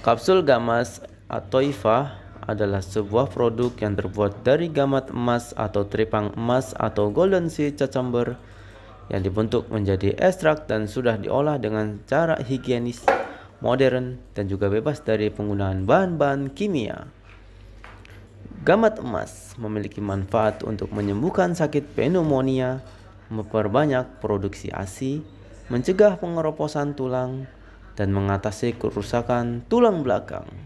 Kapsul gamas atau IFA adalah sebuah produk yang terbuat dari gamat emas atau tripang emas atau golden sea cucumber yang dibentuk menjadi ekstrak dan sudah diolah dengan cara higienis, modern, dan juga bebas dari penggunaan bahan-bahan kimia. Gamat emas memiliki manfaat untuk menyembuhkan sakit pneumonia, memperbanyak produksi ASI, mencegah pengeroposan tulang, dan mengatasi kerusakan tulang belakang.